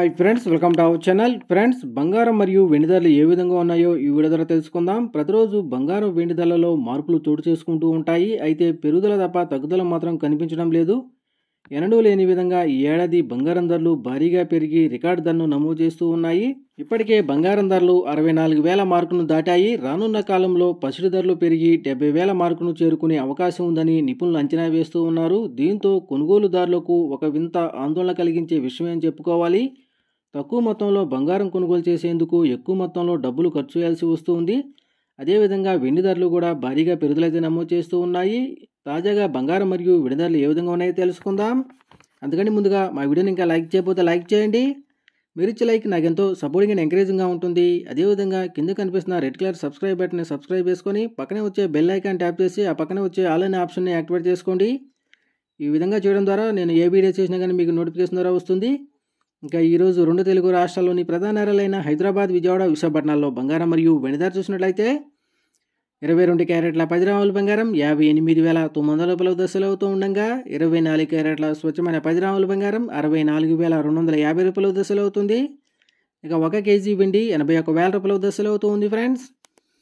hi friends welcome to our channel friends బంగారం మరియు వెండి ధరలు ఏ విధంగా ఉన్నాయో ఈ వీడియో ద్వారా తెలుసుకుందాం ప్రతిరోజు బంగారం వెండి ధరలలో మార్పులు చోటు చేసుకుంటూ ఉంటాయి అయితే పెరుగుదల తప్ప తగ్గుదల మాత్రం కనిపించడం లేదు ఎనడూ లేని విధంగా ఈ ఏడాది బంగారం ధరలు భారీగా పెరిగి రికార్డు ధరను నమోదు చేస్తూ ఉన్నాయి ఇప్పటికే బంగారం ధరలు అరవై నాలుగు వేల మార్కును దాటాయి రానున్న కాలంలో పసిడి ధరలు పెరిగి డెబ్బై వేల మార్కును చేరుకునే అవకాశం ఉందని నిపుణులు అంచనా వేస్తూ ఉన్నారు దీంతో కొనుగోలుదారులకు ఒక వింత ఆందోళన కలిగించే విషయం చెప్పుకోవాలి తక్కువ మొత్తంలో బంగారం కొనుగోలు చేసేందుకు ఎక్కువ మొత్తంలో డబ్బులు ఖర్చు చేయాల్సి వస్తూ ఉంది అదేవిధంగా వెండి ధరలు కూడా భారీగా పెరుగుదలైతే నమోదు చేస్తూ ఉన్నాయి తాజాగా బంగారం మరియు వెండి ధరలు ఏ విధంగా ఉన్నాయో తెలుసుకుందాం అందుకని ముందుగా మా వీడియోని ఇంకా లైక్ చేయకపోతే లైక్ చేయండి మీరు ఇచ్చే లైక్ నాకు ఎంతో సపోర్టింగ్ అండ్ ఎంకరేజింగ్గా ఉంటుంది అదేవిధంగా కింద కనిపిస్తున్న రెడ్ కలర్ సబ్స్క్రైబ్ బటన్ని సబ్స్క్రైబ్ చేసుకొని పక్కనే వచ్చే బెల్ ఐకాన్ ట్యాప్ చేసి ఆ పక్కనే వచ్చే ఆల్ అనే ఆప్షన్ని యాక్టివేట్ చేసుకోండి ఈ విధంగా చేయడం ద్వారా నేను ఏ వీడియో చేసినా కానీ మీకు నోటిఫికేషన్ ద్వారా వస్తుంది ఇంకా ఈరోజు రెండు తెలుగు రాష్ట్రాల్లోని ప్రధాన నగరాలైన హైదరాబాద్ విజయవాడ విశాఖపట్నాల్లో బంగారం మరియు వెనిదారు చూసినట్లయితే ఇరవై రెండు క్యారెట్ల పది బంగారం యాభై ఎనిమిది వేల తొమ్మిది వందల రూపాయల దశలు అవుతూ ఉండగా ఇరవై నాలుగు క్యారెట్ల స్వచ్ఛమైన పది బంగారం అరవై నాలుగు వేల రెండు వందల యాభై రూపాయల దశలు అవుతుంది ఇక ఒక కేజీ వెండి ఎనభై ఒక వేల రూపాయల దశలు ఉంది ఫ్రెండ్స్